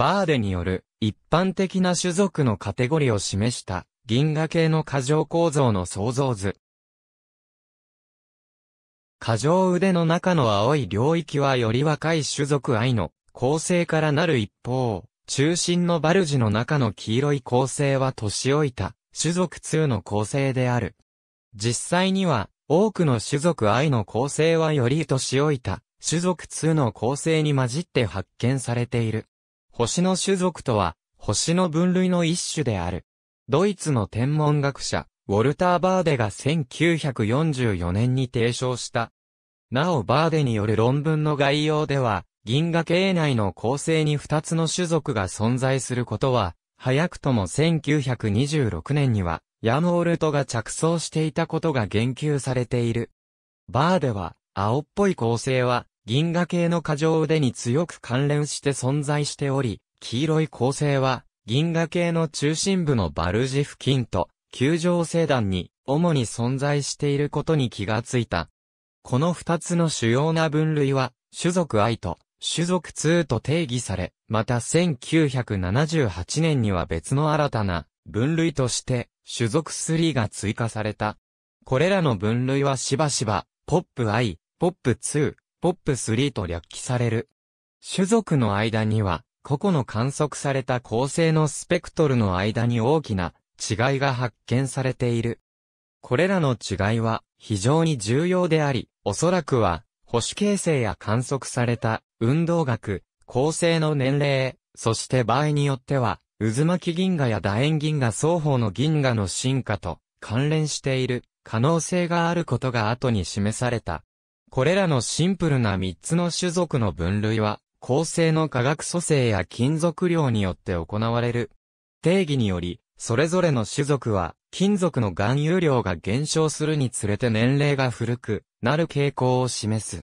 バーデによる一般的な種族のカテゴリを示した銀河系の過剰構造の創造図。過剰腕の中の青い領域はより若い種族愛の構成からなる一方、中心のバルジの中の黄色い構成は年老いた種族2の構成である。実際には多くの種族愛の構成はより年老いた種族2の構成に混じって発見されている。星の種族とは、星の分類の一種である。ドイツの天文学者、ウォルター・バーデが1944年に提唱した。なおバーデによる論文の概要では、銀河系内の構成に2つの種族が存在することは、早くとも1926年には、ヤノールトが着想していたことが言及されている。バーデは、青っぽい構成は、銀河系の過剰腕に強く関連して存在しており、黄色い恒星は、銀河系の中心部のバルジ付近と、球状星団に、主に存在していることに気がついた。この二つの主要な分類は、種族愛と、種族2と定義され、また1978年には別の新たな分類として種族3が追加された。これらの分類はしばしば、ポップ I、ポップ2、ポップ3と略記される。種族の間には、個々の観測された構成のスペクトルの間に大きな違いが発見されている。これらの違いは非常に重要であり、おそらくは保守形成や観測された運動学、構成の年齢、そして場合によっては、渦巻き銀河や楕円銀河双方の銀河の進化と関連している可能性があることが後に示された。これらのシンプルな3つの種族の分類は、構成の化学組成や金属量によって行われる。定義により、それぞれの種族は、金属の含有量が減少するにつれて年齢が古くなる傾向を示す。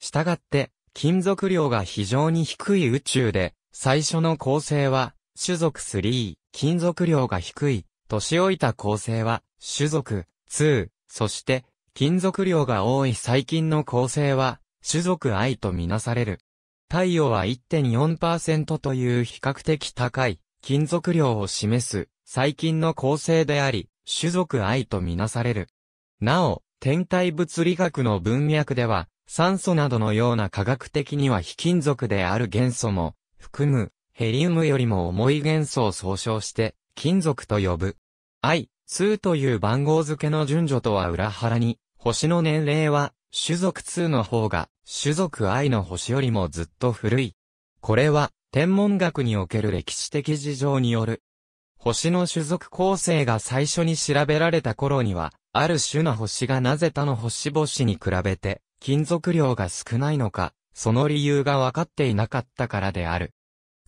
したがって、金属量が非常に低い宇宙で、最初の構成は、種族3、金属量が低い、年老いた構成は、種族2、そして、金属量が多い細菌の構成は、種族愛とみなされる。太陽は1.4%という比較的高い金属量を示す細菌の構成であり、種族愛とみなされる。なお、天体物理学の文脈では、酸素などのような科学的には非金属である元素も、含む、ヘリウムよりも重い元素を総称して、金属と呼ぶ。愛、数という番号付けの順序とは裏腹に、星の年齢は、種族2の方が、種族愛の星よりもずっと古い。これは、天文学における歴史的事情による。星の種族構成が最初に調べられた頃には、ある種の星がなぜ他の星々に比べて、金属量が少ないのか、その理由が分かっていなかったからである。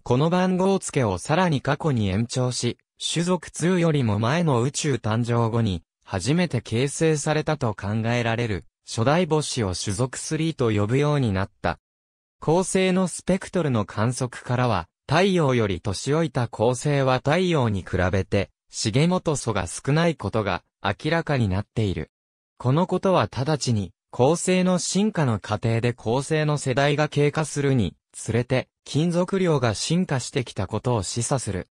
この番号付けをさらに過去に延長し、種族2よりも前の宇宙誕生後に、初めて形成されたと考えられる、初代母子を種族3と呼ぶようになった。恒星のスペクトルの観測からは、太陽より年老いた恒星は太陽に比べて、重元素が少ないことが明らかになっている。このことは直ちに、恒星の進化の過程で恒星の世代が経過するに、つれて、金属量が進化してきたことを示唆する。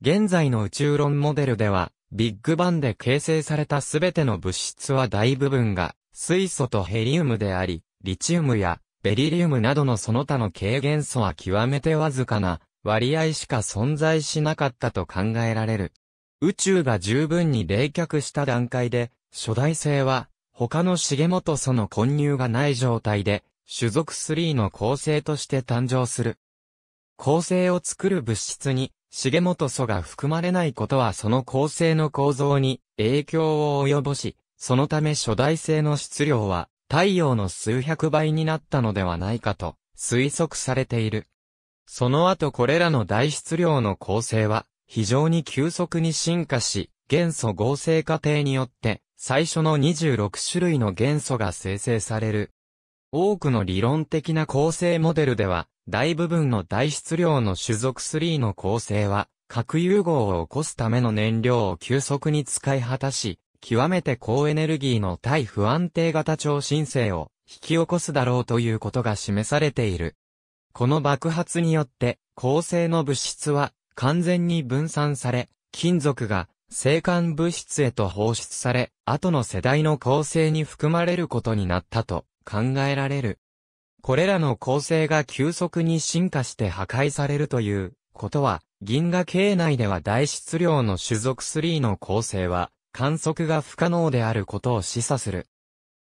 現在の宇宙論モデルでは、ビッグバンで形成されたすべての物質は大部分が水素とヘリウムであり、リチウムやベリリウムなどのその他の軽元素は極めてわずかな割合しか存在しなかったと考えられる。宇宙が十分に冷却した段階で、初代星は他の重元素の混入がない状態で、種族3の構成として誕生する。構成を作る物質に重本素が含まれないことはその構成の構造に影響を及ぼし、そのため初代性の質量は太陽の数百倍になったのではないかと推測されている。その後これらの大質量の構成は非常に急速に進化し、元素合成過程によって最初の26種類の元素が生成される。多くの理論的な構成モデルでは大部分の大質量の種族3の構成は、核融合を起こすための燃料を急速に使い果たし、極めて高エネルギーの対不安定型超新星を引き起こすだろうということが示されている。この爆発によって、構成の物質は完全に分散され、金属が生還物質へと放出され、後の世代の構成に含まれることになったと考えられる。これらの構成が急速に進化して破壊されるということは、銀河系内では大質量の種族3の構成は観測が不可能であることを示唆する。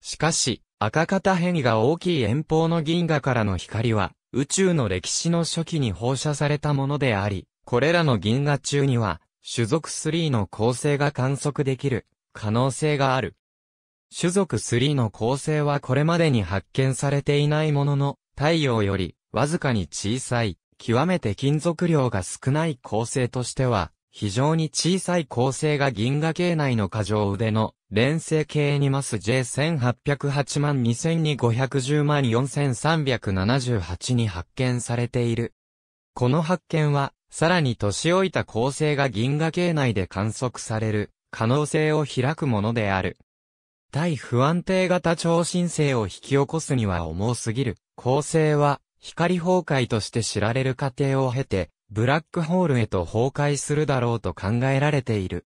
しかし、赤型変異が大きい遠方の銀河からの光は、宇宙の歴史の初期に放射されたものであり、これらの銀河中には、種族3の構成が観測できる可能性がある。種族3の構成はこれまでに発見されていないものの、太陽よりわずかに小さい、極めて金属量が少ない構成としては、非常に小さい構成が銀河系内の過剰腕の連星系にマス J1808 万2250万4378に発見されている。この発見は、さらに年老いた構成が銀河系内で観測される可能性を開くものである。対不安定型超新星を引き起こすには重すぎる。恒星は、光崩壊として知られる過程を経て、ブラックホールへと崩壊するだろうと考えられている。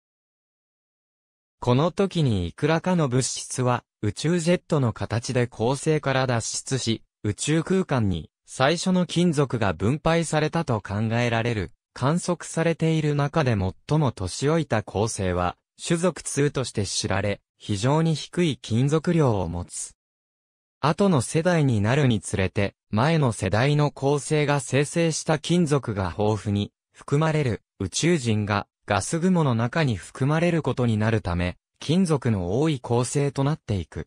この時にいくらかの物質は、宇宙ジェットの形で恒星から脱出し、宇宙空間に最初の金属が分配されたと考えられる。観測されている中で最も年老いた恒星は、種族2として知られ、非常に低い金属量を持つ。後の世代になるにつれて、前の世代の構成が生成した金属が豊富に含まれる宇宙人がガス雲の中に含まれることになるため、金属の多い構成となっていく。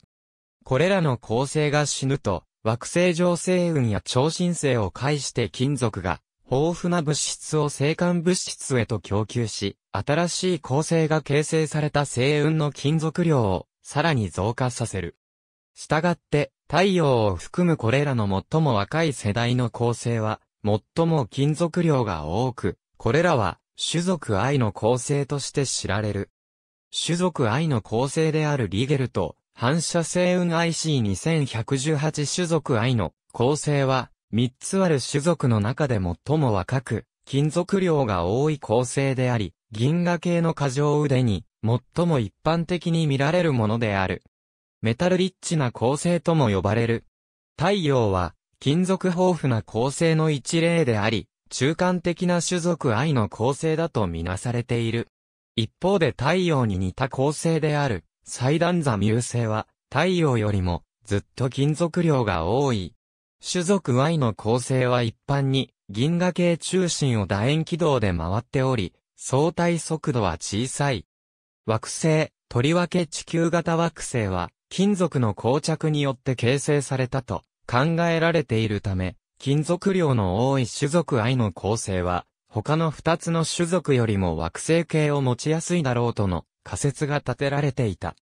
これらの構成が死ぬと、惑星上星雲や超新星を介して金属が豊富な物質を生還物質へと供給し、新しい構成が形成された星雲の金属量をさらに増加させる。したがって、太陽を含むこれらの最も若い世代の構成は、最も金属量が多く、これらは、種族愛の構成として知られる。種族愛の構成であるリゲルと、反射星雲 IC2118 種族愛の構成は、三つある種族の中で最も若く、金属量が多い構成であり、銀河系の過剰腕に、最も一般的に見られるものである。メタルリッチな構成とも呼ばれる。太陽は、金属豊富な構成の一例であり、中間的な種族愛の構成だとみなされている。一方で太陽に似た構成である、祭壇座ミュ星は、太陽よりも、ずっと金属量が多い、種族 Y の構成は一般に銀河系中心を楕円軌道で回っており、相対速度は小さい。惑星、とりわけ地球型惑星は、金属の膠着によって形成されたと考えられているため、金属量の多い種族 I の構成は、他の二つの種族よりも惑星系を持ちやすいだろうとの仮説が立てられていた。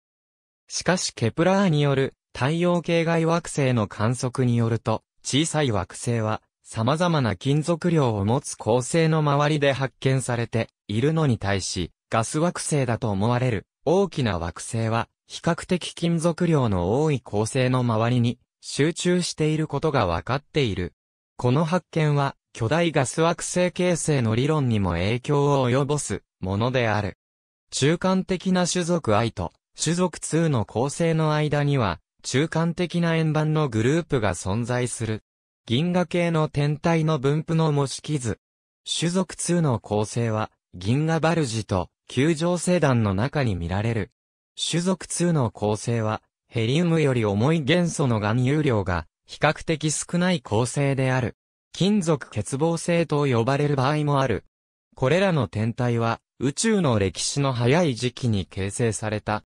しかしケプラーによる太陽系外惑星の観測によると、小さい惑星は、様々な金属量を持つ恒星の周りで発見されているのに対し、ガス惑星だと思われる大きな惑星は、比較的金属量の多い恒星の周りに集中していることが分かっている。この発見は、巨大ガス惑星形成の理論にも影響を及ぼすものである。中間的な種族 I と種族2の構成の間には、中間的な円盤のグループが存在する。銀河系の天体の分布の模式図。種族2の構成は、銀河バルジと、球状星団の中に見られる。種族2の構成は、ヘリウムより重い元素の含有量が、比較的少ない構成である。金属欠乏性と呼ばれる場合もある。これらの天体は、宇宙の歴史の早い時期に形成された、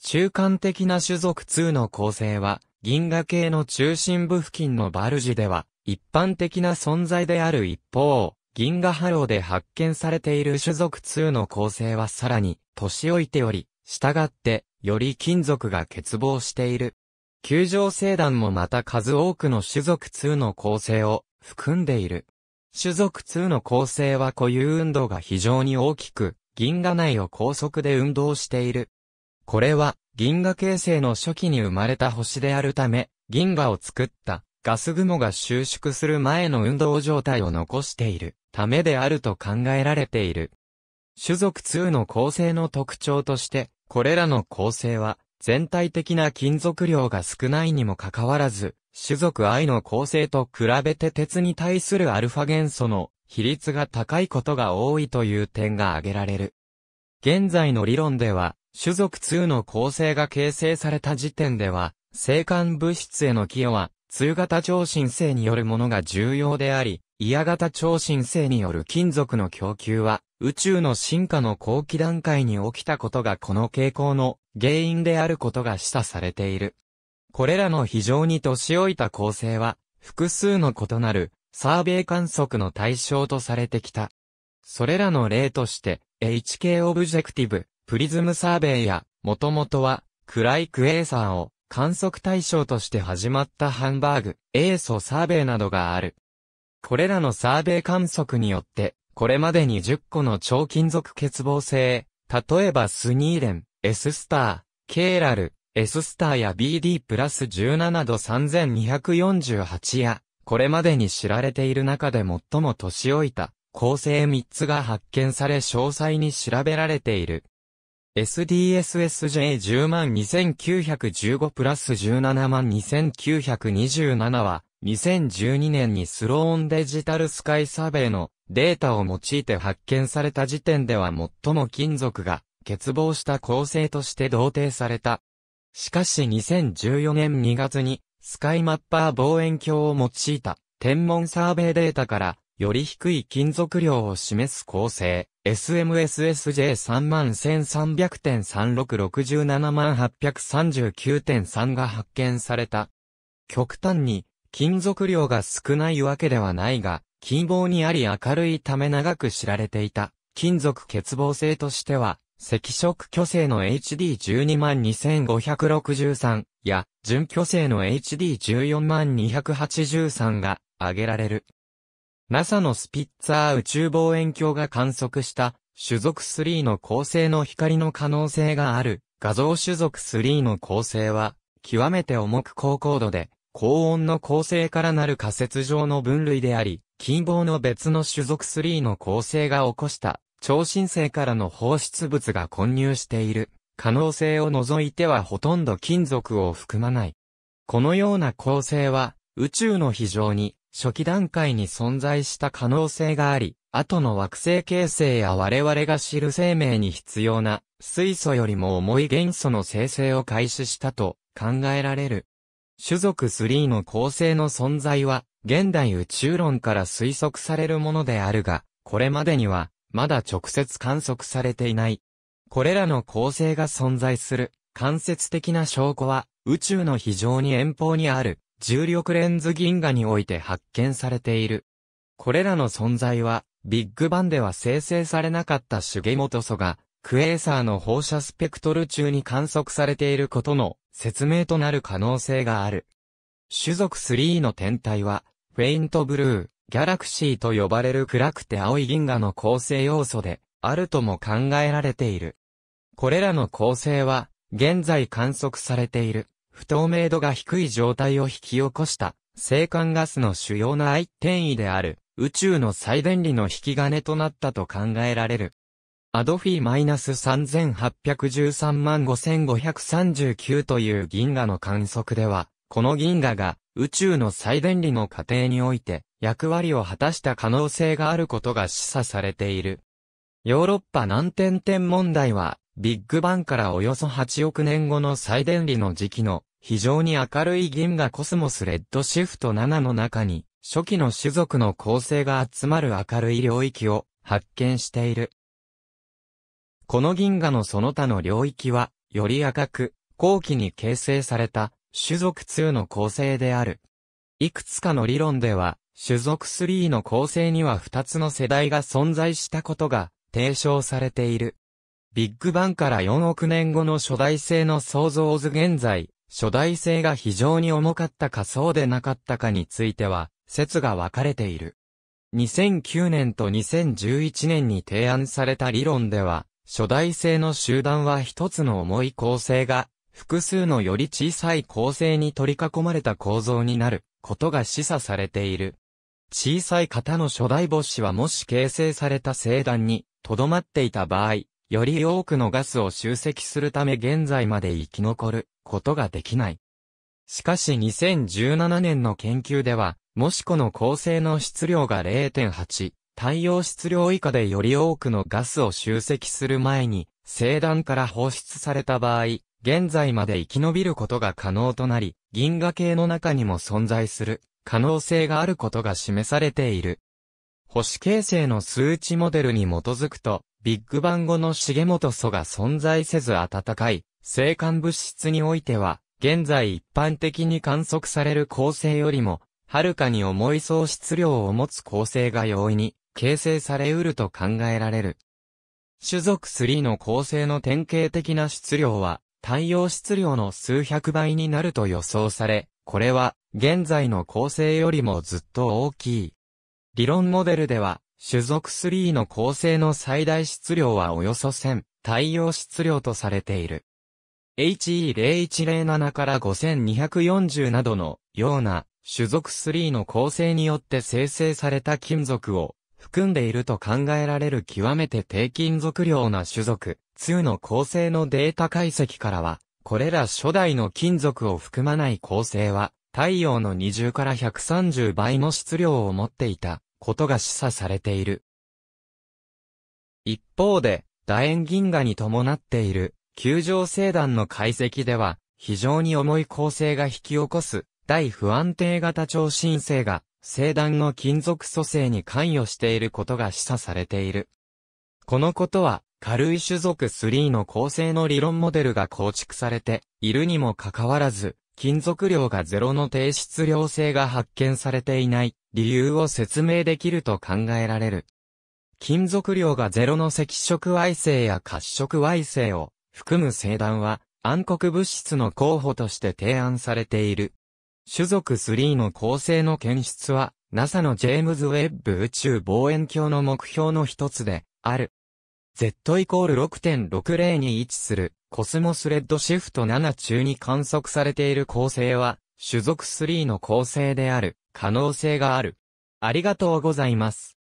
中間的な種族2の構成は、銀河系の中心部付近のバルジでは、一般的な存在である一方、銀河波浪で発見されている種族2の構成はさらに、年老いており、従って、より金属が欠乏している。球状星団もまた数多くの種族2の構成を含んでいる。種族2の構成は固有運動が非常に大きく、銀河内を高速で運動している。これは、銀河形成の初期に生まれた星であるため、銀河を作ったガス雲が収縮する前の運動状態を残しているためであると考えられている。種族2の構成の特徴として、これらの構成は、全体的な金属量が少ないにもかかわらず、種族 I の構成と比べて鉄に対するアルファ元素の比率が高いことが多いという点が挙げられる。現在の理論では、種族2の構成が形成された時点では、生還物質への寄与は、通型超新星によるものが重要であり、嫌型超新星による金属の供給は、宇宙の進化の後期段階に起きたことがこの傾向の原因であることが示唆されている。これらの非常に年老いた構成は、複数の異なる、サーベイ観測の対象とされてきた。それらの例として、HK オブジェクティブ、プリズムサーベイや、もともとは、クライクエーサーを観測対象として始まったハンバーグ、エーソサーベイなどがある。これらのサーベイ観測によって、これまでに10個の超金属欠乏性、例えばスニーレン、S スター、ケーラル、S スターや BD プラス17度3248や、これまでに知られている中で最も年老いた、構成3つが発見され詳細に調べられている。SDSSJ102,915 プラス172,927は、2012年にスローンデジタルスカイサーベイのデータを用いて発見された時点では最も金属が欠乏した構成として同定された。しかし2014年2月にスカイマッパー望遠鏡を用いた天文サーベイデータからより低い金属量を示す構成、SMSSJ31300.3667 が発見された。極端に、金属量が少ないわけではないが、金棒にあり明るいため長く知られていた、金属欠乏性としては、赤色巨星の HD122,563 や、純巨星の HD14283 が挙げられる。NASA のスピッツァー宇宙望遠鏡が観測した種族3の構成の光の可能性がある画像種族3の構成は極めて重く高高度で高温の構成からなる仮説上の分類であり近傍の別の種族3の構成が起こした超新星からの放出物が混入している可能性を除いてはほとんど金属を含まない。このような構成は宇宙の非常に初期段階に存在した可能性があり、後の惑星形成や我々が知る生命に必要な水素よりも重い元素の生成を開始したと考えられる。種族3の構成の存在は現代宇宙論から推測されるものであるが、これまでにはまだ直接観測されていない。これらの構成が存在する間接的な証拠は宇宙の非常に遠方にある重力レンズ銀河において発見されている。これらの存在は、ビッグバンでは生成されなかった重元素が、クエーサーの放射スペクトル中に観測されていることの説明となる可能性がある。種族3の天体は、フェイントブルー、ギャラクシーと呼ばれる暗くて青い銀河の構成要素で、あるとも考えられている。これらの構成は、現在観測されている。不透明度が低い状態を引き起こした、生間ガスの主要な愛転移である、宇宙の再電離の引き金となったと考えられる。アドフィーマイナス -3813 万5539という銀河の観測では、この銀河が宇宙の再電離の過程において役割を果たした可能性があることが示唆されている。ヨーロッパ南天天問題は、ビッグバンからおよそ8億年後の再電離の時期の非常に明るい銀河コスモスレッドシフト7の中に、初期の種族の構成が集まる明るい領域を発見している。この銀河のその他の領域は、より赤く、後期に形成された、種族2の構成である。いくつかの理論では、種族3の構成には2つの世代が存在したことが提唱されている。ビッグバンから4億年後の初代性の創造図現在、初代性が非常に重かったかそうでなかったかについては、説が分かれている。2009年と2011年に提案された理論では、初代性の集団は一つの重い構成が、複数のより小さい構成に取り囲まれた構造になることが示唆されている。小さい型の初代母子はもし形成された星団に留まっていた場合、より多くのガスを集積するため現在まで生き残ることができない。しかし2017年の研究では、もしこの構成の質量が0.8、太陽質量以下でより多くのガスを集積する前に、星団から放出された場合、現在まで生き延びることが可能となり、銀河系の中にも存在する可能性があることが示されている。星形成の数値モデルに基づくと、ビッグバン後の重本素が存在せず暖かい、生還物質においては、現在一般的に観測される構成よりも、はるかに重い喪失量を持つ構成が容易に形成されうると考えられる。種族3の構成の典型的な質量は、太陽質量の数百倍になると予想され、これは、現在の構成よりもずっと大きい。理論モデルでは、種族3の構成の最大質量はおよそ1000、太陽質量とされている。HE0107 から5240などのような種族3の構成によって生成された金属を含んでいると考えられる極めて低金属量な種族2の構成のデータ解析からは、これら初代の金属を含まない構成は太陽の20から130倍の質量を持っていたことが示唆されている。一方で、楕円銀河に伴っている球状星団の解析では、非常に重い構成が引き起こす、大不安定型超新星が、星団の金属組成に関与していることが示唆されている。このことは、軽い種族3の構成の理論モデルが構築されているにもかかわらず、金属量がゼロの低質量性が発見されていない理由を説明できると考えられる。金属量がゼロの赤色矮星や褐色矮星を含む星団は暗黒物質の候補として提案されている。種族3の構成の検出は NASA のジェームズ・ウェッブ宇宙望遠鏡の目標の一つである。Z イコール6.60に位置するコスモスレッドシフト7中に観測されている構成は種族3の構成である可能性がある。ありがとうございます。